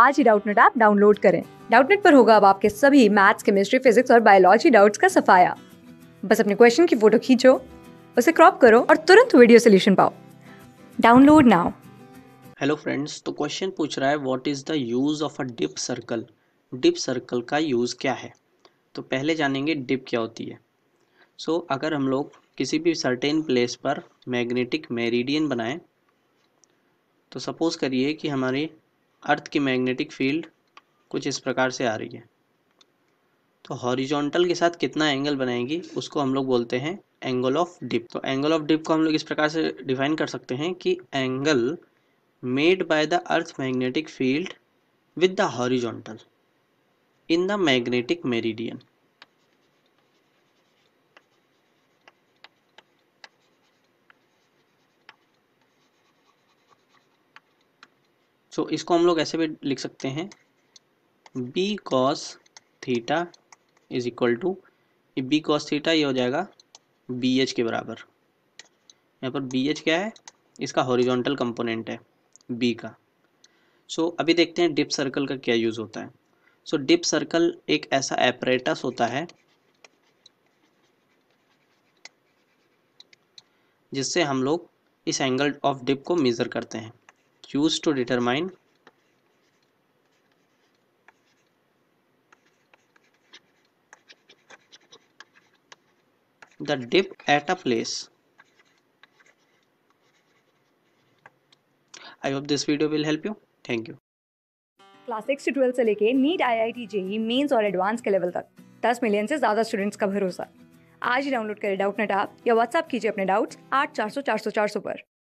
आज ही Doubtnut app download करें डाउटनेट पर होगा अब आपके सभी मैथ्स केमिस्ट्री फिजिक्स और बायोलॉजी डाउट्स का सफाया बस अपने क्वेश्चन की फोटो खींचो उसे क्रॉप करो और तुरंत वीडियो सोल्यूशन पाओ डाउनलोड नाउ हेलो फ्रेंड्स तो क्वेश्चन पूछ रहा है what is the use of a dip circle dip circle का यूज़ क्या है तो पहले जानेंगे डिप क्या होती है सो so, अगर हम लोग किसी भी सर्टेन प्लेस पर मैग्नेटिक मेरिडियन बनाएं तो सपोज़ करिए कि हमारी अर्थ की मैग्नेटिक फील्ड कुछ इस प्रकार से आ रही है तो हॉरिजॉन्टल के साथ कितना एंगल बनाएगी उसको हम लोग बोलते हैं एंगल ऑफ डिप तो एंगल ऑफ डिप को हम लोग इस प्रकार से डिफाइन कर सकते हैं कि angle made by the earth magnetic field with the horizontal in the magnetic meridian so so, इसको हम लोग ऐसे भी लिख सकते हैं B cos theta is equal to ये बी कॉस थीटा ये हो जाएगा बी एच के बराबर यहाँ पर बी एच क्या है इसका हॉरिजॉन्टल कंपोनेंट है बी का सो so, अभी देखते हैं डिप सर्कल का क्या यूज़ होता है सो so, डिप सर्कल एक ऐसा एपरेटस होता है जिससे हम लोग इस एंगल ऑफ डिप को मेज़र करते हैं used to determine the dip at a place. I hope this video will help you. Thank you. Class six to twelfth से लेके NEET I I T JEE mains और advance के level तक 10 million से ज़्यादा students का भरोसा आज ही डाउनलोड करें डाउट नेट आप या व्हाट्सअप कीजिए अपने डाउट्स आठ चार सौ चार सौ चार सौ पर